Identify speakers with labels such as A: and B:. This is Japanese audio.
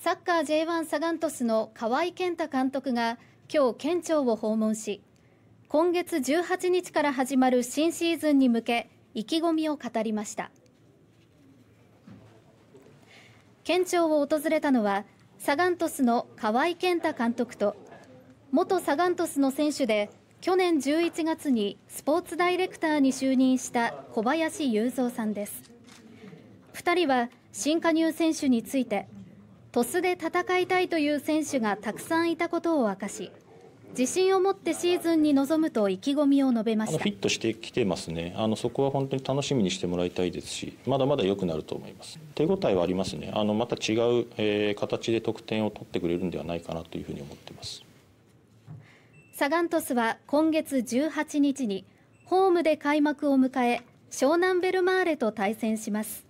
A: サッカー J1 サガントスの河合健太監督が今日県庁を訪問し今月18日から始まる新シーズンに向け意気込みを語りました県庁を訪れたのはサガントスの河合健太監督と元サガントスの選手で去年11月にスポーツダイレクターに就任した小林雄三さんです2人は新加入選手について鳥栖で戦いたいという選手がたくさんいたことを明かし自信を持ってシーズンに臨むと意気込みを述べましたフィッ
B: トしてきてますねあのそこは本当に楽しみにしてもらいたいですしまだまだ良くなると思います手応えはありますねあのまた違う、えー、形で得点を取ってくれるんではないかなというふうに思ってます
A: サガン鳥栖は今月18日にホームで開幕を迎え湘南ベルマーレと対戦します